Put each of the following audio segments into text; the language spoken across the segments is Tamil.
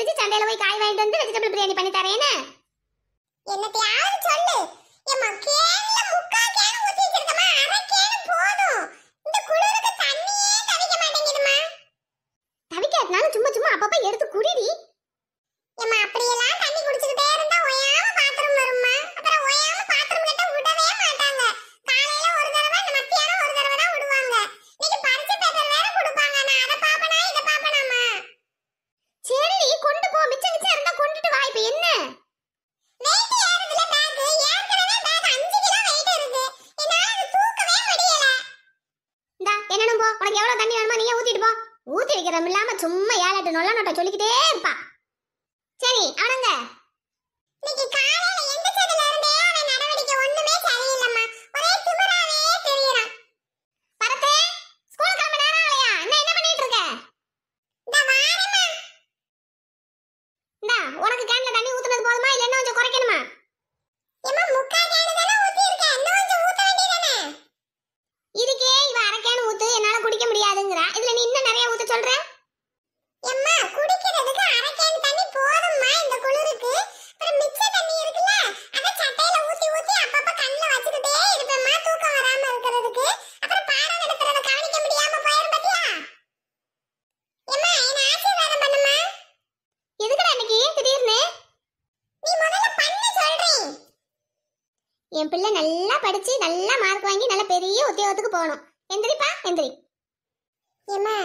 எந்திரிச்சு சந்தையில போய் காய் வாங்கிட்டு வந்து வெஜிடபிள் பிரியாணி பண்ணி தரேன்னு என்னத்தையாவது சொல்லு சும்மா ஏழு நல்லா நட்ட சொல்லிக்கிட்டே ஏம்மா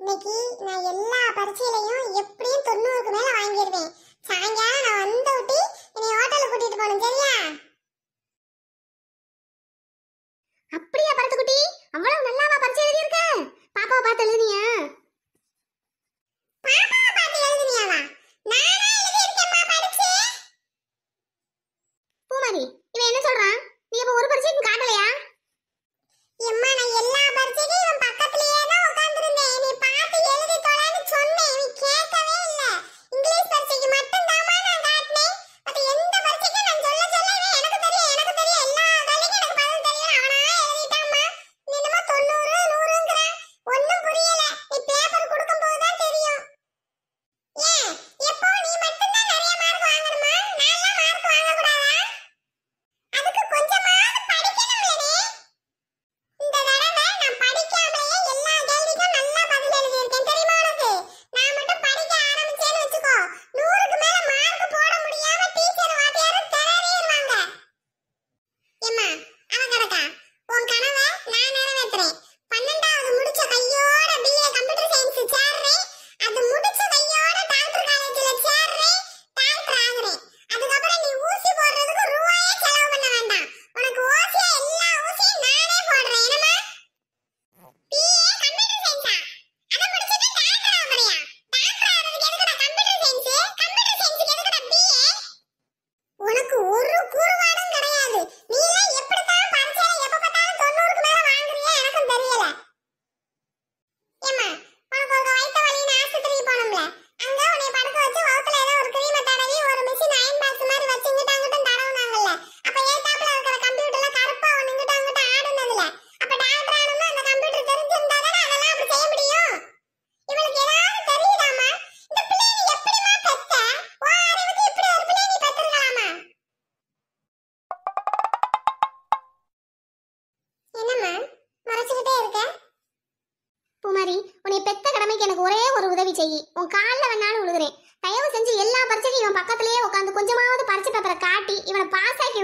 இன்னைக்கு நான் எல்லா பரீட்சையிலையும் எப்படியும் தொண்ணூறுக்கு மேல வாங்கிடுவேன் சாயங்காலம் நான் வந்த ஊட்டி என்னை ஹோட்டலுக்கு கூட்டிட்டு போகணும் சரியா அப்படியா பரத்துக்குட்டி அவ்வளவு நல்லாவா பரீட்சை எழுதி பாப்பாவை பார்த்து எழுதுனியா பாப்பாவை பார்த்து எழுதுனியாவா நானா எழுதி இருக்கேன்மா பரீட்சை இவன் என்ன சொல்றான் நீ இப்ப ஒரு பரீட்சைக்கும் காட்டலையா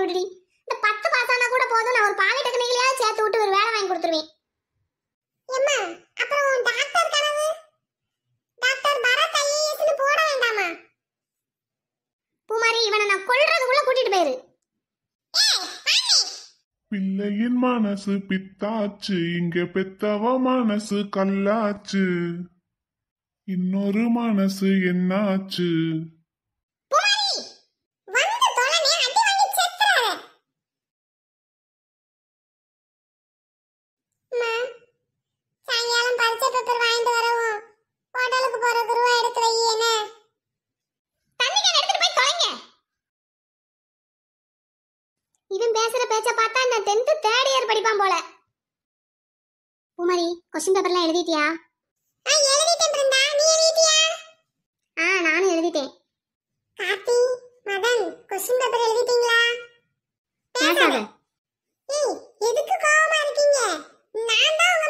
விடுடி இந்த பத்து பாஸ் கூட போதும் நான் ஒரு பாலிடெக்னிக்லயாவது சேர்த்து விட்டு ஒரு வேலை வாங்கி கொடுத்துருவேன் அம்மா அப்புறம் உன் டாக்டர் கனவு டாக்டர் பரத் ஐஏஎஸ்னு போட வேண்டாமா பூமாரி இவனை நான் கொல்றதுக்குள்ள கூட்டிட்டு போயிரு பிள்ளையின் மனசு பித்தாச்சு இங்க பெத்தவ மனசு கல்லாச்சு இன்னொரு மனசு என்னாச்சு இவன் பேசுற பேச்ச பார்த்தா இந்த டென்த் தேர்ட் இயர் படிப்பான் போல குமரி கொஸ்டின் பேப்பர்லாம் எழுதிட்டியா ஆ எழுதிட்டேன் பிருந்தா நீ எழுதிட்டியா ஆ நானும் எழுதிட்டேன் கார்த்தி மதன் கொஸ்டின் பேப்பர் எழுதிட்டீங்களா பேசாத ஏய் எதுக்கு கோவமா இருக்கீங்க நான் தான் உங்க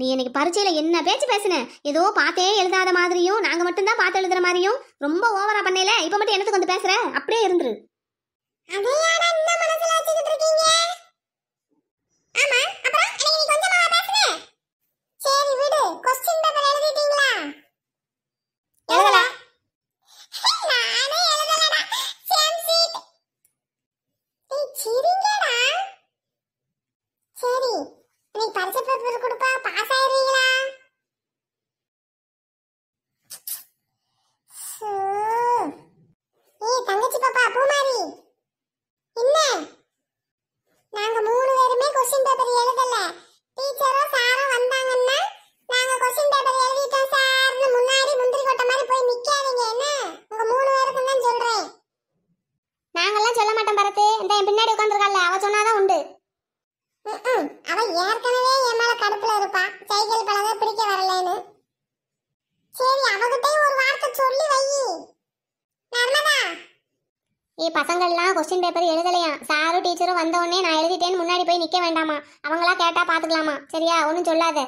நீ எனக்கு பரீட்சையில் என்ன பேச்சு பேசுன ஏதோ பார்த்தே எழுதாத மாதிரியும் நாங்கள் மட்டும்தான் பார்த்து எழுதுற மாதிரியும் ரொம்ப ஓவரா பண்ணல இப்போ மட்டும் எனக்கு வந்து பேசுற அப்படியே இருந்துரு எழுதலாம் பேப்பர் எழுதலையாம் சாரும் டீச்சரும் வந்த உடனே நான் எழுதிட்டேன்னு முன்னாடி போய் நிற்க வேண்டாமா அவங்களா கேட்டால் பார்த்துக்கலாமா சரியா ஒன்றும் சொல்லாத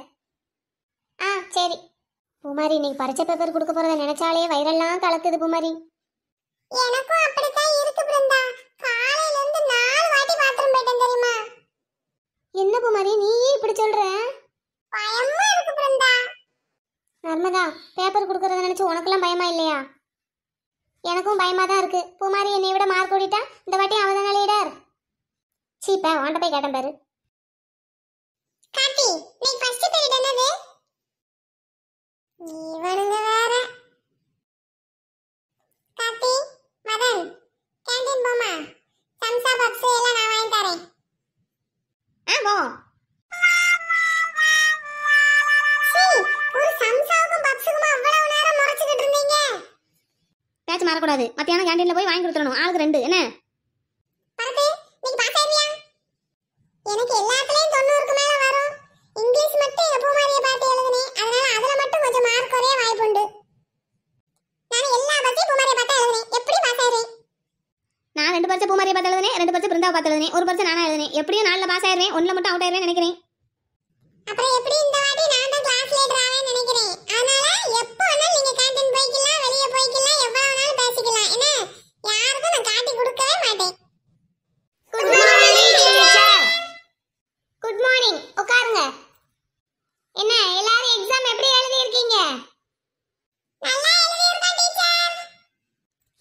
ஆ சரி பூமாரி இன்னைக்கு பரிச்ச பேப்பர் கொடுக்க போறத நினைச்சாலே வயிறெல்லாம் கலக்குது பூமாரி எனக்கும் அப்படித்தான் இருக்கு பிருந்தா காலையில இருந்து நாலு வாட்டி பாத்ரூம் போயிட்டேன் தெரியுமா என்ன பூமாரி நீ இப்படி சொல்ற பயமா இருக்கு பிருந்தா நர்மதா பேப்பர் கொடுக்கறத நினைச்சு உனக்கெல்லாம் பயமா இல்லையா எனக்கும் பயமா தான் இருக்கு பூமாரி என்னை விட மார்க் ஓடிட்டா இந்த வாட்டி அவன் தான் லீடர் சீப்பா வாண்ட போய் கேட்டேன் பாரு நீ இவனுங்க வேற கார்த்தி மதன் கேண்டீன் போமா சம்சா பப்ஸ் எல்லாம் நான் வாங்கி தரேன் கூடாது மத்தியானம் கேண்டீன்ல போய் வாங்கி கொடுத்துடணும் ஆளுக்கு ரெண்டு என்ன எனக்கு எல்லாத்துலயும் மேல வரும் இங்கிலீஷ் மட்டும் எங்க பூமாரிய அதனால அதுல மட்டும் கொஞ்சம் மார்க் குறைய வாய்ப்புண்டு நான் எல்லா பத்தியும் பூமாரிய பாட்டு எழுதுனேன் எப்படி பாஸ் ஆயிரேன் நான் ரெண்டு பரிசை பூமாரிய பாட்டு எழுதுனே ரெண்டு பரிசை பிருந்தாவை பாத்து எழுதுனே ஒரு பரிசை நானா எழுதுனே எப்படியும் நாலுல பாஸ் ஆயிரேன் ஒன்னுல மட்டும் அவுட் ஆயிரேன் நினைக்கிறேன்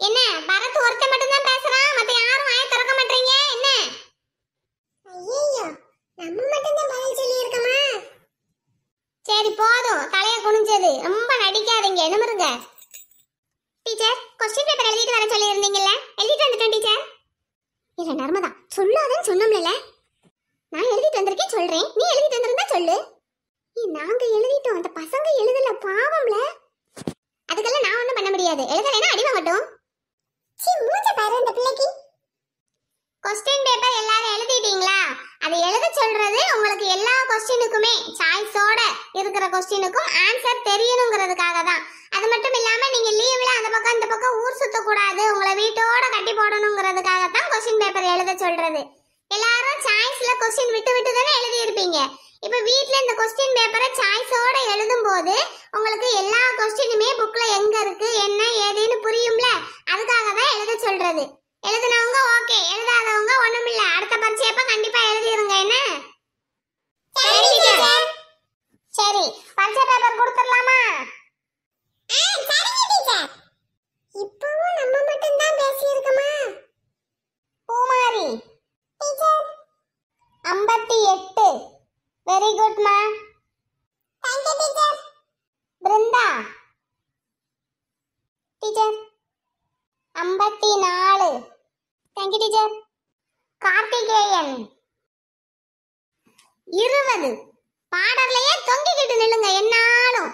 என்ன பரத் ஒருத்தன் மட்டும்தான் தான் பேசுறான் மத்த யாரும் வாய திறக்க மாட்டீங்க என்ன ஐயோ நம்ம மட்டும் தான் பதில் சரி போதும் தலைய குனிஞ்சது ரொம்ப நடிக்காதீங்க நிமிருங்க டீச்சர் கொஸ்டின் பேப்பர் எழுதிட்டு வர சொல்லி இருந்தீங்கல்ல எழுதிட்டு வந்துட்டேன் டீச்சர் இல்ல நர்மதா சொல்லாதன்னு சொன்னோம்ல நான் எழுதிட்டு வந்திருக்கேன் சொல்றேன் நீ எழுதிட்டு வந்திருந்தா சொல்லு நாங்க எழுதிட்டோம் அந்த பசங்க எழுதல பாவம்ல அதுக்கெல்லாம் நான் ஒண்ணும் பண்ண முடியாது எழுதலைனா அடிவ வாங்கட்டும் சீ மூஞ்ச பாரு அந்த பிள்ளைக்கு கொஸ்டின் பேப்பர் எல்லாரும் எழுதிட்டீங்களா அது எழுத சொல்றது உங்களுக்கு எல்லா கொஸ்டினுக்குமே சாய்ஸோட இருக்கிற கொஸ்டினுக்கும் ஆன்சர் தெரியணுங்கிறதுக்காக தான் அது மட்டும் இல்லாம நீங்க லீவ்ல அந்த பக்கம் இந்த பக்கம் ஊர் சுத்த கூடாது உங்களை வீட்டோட கட்டி போடணுங்கிறதுக்காக தான் கொஸ்டின் பேப்பர் எழுத சொல்றது எல்லாரும் சாய்ஸ்ல கொஸ்டின் விட்டு விட்டு தானே எழுதியிருப்பீங்க இப்ப வீட்ல இந்த கொஸ்டின் பேப்பரை சாய்ஸோட எழுதும் போது உங்களுக்கு எல்லா கொஸ்டினுமே புக்ல எங்க இருக்கு என்ன ஏதுன்னு புரியும்ல அதுக்காக தான் எழுத சொல்றது எழுதுனவங்க ஓகே எழுதாதவங்க ஒண்ணுமில்ல அடுத்த அடுத்த எப்ப கண்டிப்பா எழுதிடுங்க ஐம்பத்தி நாலு தேங்க்யூ டீச்சர் கார்த்திகேயன் இருபது பாடலையே தொங்கிக்கிட்டு நில்லுங்க என்னாலும்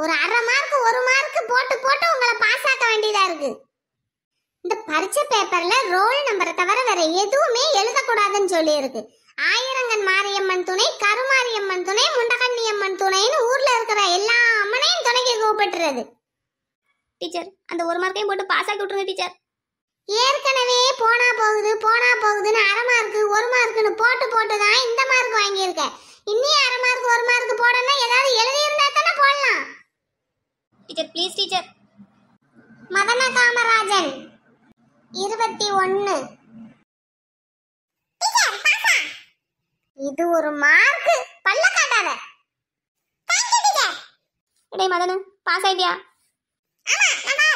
ஒரு அரை மார்க் ஒரு மார்க் போட்டு போட்டு உங்களை பாஸ் ஆக்க வேண்டியதா இருக்கு இந்த பரிட்சை பேப்பர்ல ரோல் நம்பரை தவிர வேற எதுவுமே எழுதக்கூடாதுன்னு சொல்லி இருக்கு ஆயிரங்கன் மாரியம்மன் துணை கருமாரியம்மன் துணை முண்டகண்ணியம்மன் துணைன்னு ஊர்ல இருக்கிற எல்லா அம்மனையும் துணைக்கு கூப்பிட்டுறது டீச்சர் அந்த ஒரு மார்க்கையும் போட்டு பாஸ் ஆக்கி விட்டுருங்க டீச்சர் ஏற்கனவே போனா போகுது போனா போகுதுன்னு அரை மார்க்கு ஒரு மார்க்குன்னு போட்டு போட்டு தான் இந்த மார்க் வாங்கியிருக்கேன் இன்னும் அரை மார்க் ஒரு மார்க் போடணும்னா ஏதாவது எழுதி இருந்தா தானே போடலாம் டீச்சர் ப்ளீஸ் டீச்சர் மதன காமராஜன் இருபத்தி ஒன்று இது ஒரு மார்க் பல்ல காட்டாத டேய் மதனு பாஸ் ஆயிட்டியா ஆமா நான்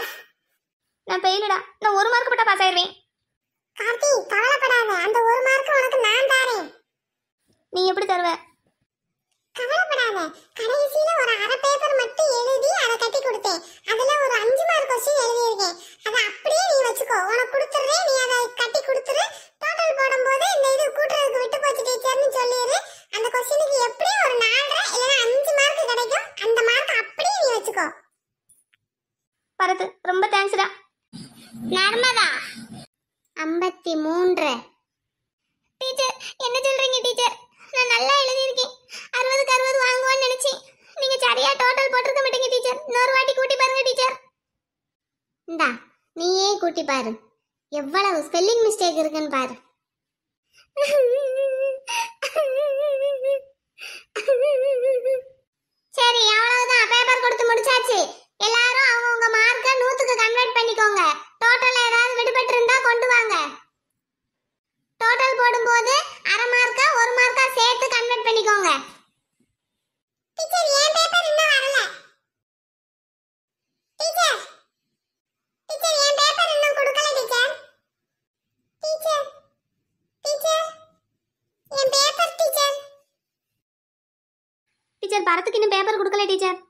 நான் பெயிலடா நான் ஒரு மார்க் போட்டா பாஸ் ஆயிருவேன் கார்த்தி கவலைப்படாத அந்த ஒரு மார்க் உனக்கு நான் தரேன் நீ எப்படி தருவ கவலைப்படாத கடைசியில ஒரு அரை பேப்பர் என்ன சொல்றீங்க டீச்சர் நான் நல்லா எழுதியிருக்கேன் அறுபதுக்கு அறுபது வாங்குவான்னு நினைச்சேன் நீங்க சரியா டோட்டல் போட்டிருக்க மாட்டீங்க டீச்சர் இன்னொரு வாட்டி கூட்டி பாருங்க டீச்சர் இந்தா நீயே கூட்டி பாரு எவ்வளவு ஸ்பெல்லிங் மிஸ்டேக் இருக்குன்னு பாரு சரி அவ்வளவுதான் பேப்பர் கொடுத்து முடிச்சாச்சு எல்லாரும் அவங்கவுங்க டீச்சர் பரத்துக்கு இன்னும் பேப்பர் கொடுக்கல டீச்சர்